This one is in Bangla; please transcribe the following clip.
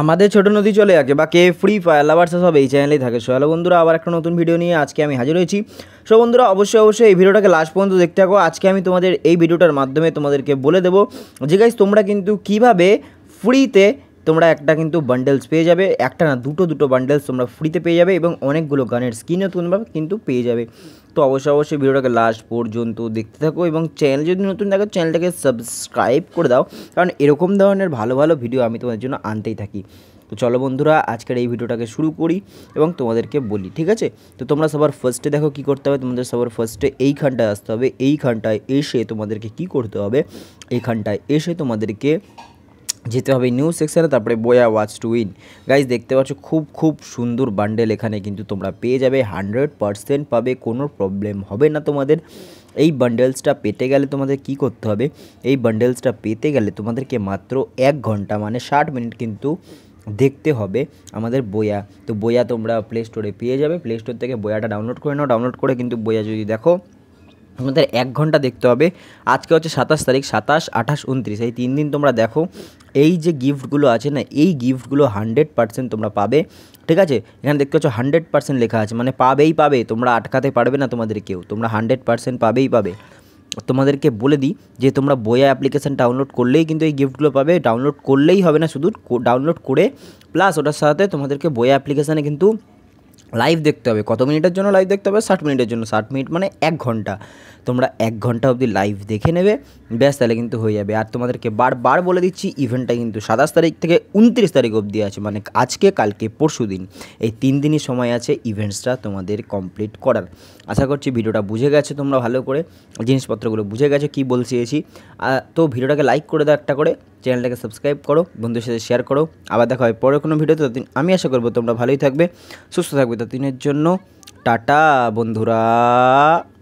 আমাদের ছোট নদী চলে আগে বা কে ফ্রি ফায়ার লাভার্স সব এই চ্যানেলেই থাকে সো হ্যালো বন্ধুরা আবার একটা নতুন ভিডিও নিয়ে আজকে আমি হাজির হয়েছি সো বন্ধুরা অবশ্যই অবশ্যই এই ভিডিওটাকে লাস্ট পর্যন্ত দেখতে থাকো আজকে আমি তোমাদের এই ভিডিওটার মাধ্যমে তোমাদেরকে বলে দেবো যে গাইজ তোমরা কিন্তু কিভাবে ফ্রিতে তোমরা একটা কিন্তু বান্ডেলস পেয়ে যাবে একটা না দুটো দুটো বান্ডেলস তোমরা ফ্রিতে পেয়ে যাবে এবং অনেকগুলো গানের স্কিনও তোমরা কিন্তু পেয়ে যাবে তো অবশ্যই অবশ্যই ভিডিওটাকে লাস্ট পর্যন্ত দেখতে থাকো এবং চ্যানেল যদি নতুন থাকো চ্যানেলটাকে সাবস্ক্রাইব করে দাও কারণ এরকম ধরনের ভালো ভালো ভিডিও আমি তোমাদের জন্য আনতেই থাকি তো চলো বন্ধুরা আজকের এই ভিডিওটাকে শুরু করি এবং তোমাদেরকে বলি ঠিক আছে তো তোমরা সবার ফার্স্টে দেখো কি করতে হবে তোমাদের সবার ফার্স্টে এইখানটায় আসতে হবে এইখানটায় এসে তোমাদেরকে কি করতে হবে এইখানটায় এসে তোমাদেরকে যেতে হবে নিউজ সেকশানে তারপরে বোয়া ওয়াচ টু উইন গাইজ দেখতে পাচ্ছ খুব খুব সুন্দর বান্ডেল এখানে কিন্তু তোমরা পেয়ে যাবে হান্ড্রেড পারসেন্ট পাবে কোনো প্রবলেম হবে না তোমাদের এই বান্ডেলসটা পেতে গেলে তোমাদের কি করতে হবে এই বান্ডেলসটা পেতে গেলে তোমাদেরকে মাত্র এক ঘন্টা মানে ষাট মিনিট কিন্তু দেখতে হবে আমাদের বয়া তো বয়া তোমরা প্লে স্টোরে পেয়ে যাবে প্লে স্টোর থেকে বয়াটা ডাউনলোড করে নাও ডাউনলোড করে কিন্তু বয়া যদি দেখো তোমাদের এক ঘন্টা দেখতে হবে আজকে হচ্ছে সাতাশ তারিখ সাতাশ আঠাশ উনত্রিশ এই তিন দিন তোমরা দেখো এই যে গিফটগুলো আছে না এই গিফটগুলো হান্ড্রেড পার্সেন্ট তোমরা পাবে ঠিক আছে এখানে দেখতে পাচ্ছ হান্ড্রেড পার্সেন্ট লেখা আছে মানে পাবেই পাবে তোমরা আটকাতে পারবে না তোমাদের কেউ তোমরা হান্ড্রেড পার্সেন্ট পাবেই পাবে তোমাদেরকে বলে দিই যে তোমরা বইয়া অ্যাপ্লিকেশান ডাউনলোড করলেই কিন্তু এই গিফটগুলো পাবে ডাউনলোড করলেই হবে না শুধু ডাউনলোড করে প্লাস ওটার সাথে তোমাদেরকে বইয়া অ্যাপ্লিকেশানে কিন্তু লাইভ দেখতে হবে কত মিনিটের জন্য লাইভ দেখতে হবে ষাট মিনিটের জন্য ষাট মিনিট মানে এক ঘন্টা তোমরা এক ঘন্টা অবধি লাইভ দেখে নেবে ব্যাস তাহলে কিন্তু হয়ে যাবে আর তোমাদেরকে বারবার বলে দিচ্ছি ইভেন্টটা কিন্তু সাতাশ তারিখ থেকে উনত্রিশ তারিখ অবধি আছে মানে আজকে কালকে পরশু দিন এই তিন দিনই সময় আছে ইভেন্টসটা তোমাদের কমপ্লিট করার আশা করছি ভিডিওটা বুঝে গেছে তোমরা ভালো করে জিনিসপত্রগুলো বুঝে গেছো কী বলছি এসি তো ভিডিওটাকে লাইক করে দাও একটা করে চ্যানেলটাকে সাবস্ক্রাইব করো বন্ধুর সাথে শেয়ার করো আবার দেখা হয় পরে কোনো ভিডিও ততদিন আমি আশা করবো তোমরা ভালোই থাকবে সুস্থ থাকবে ততদিনের জন্য টাটা বন্ধুরা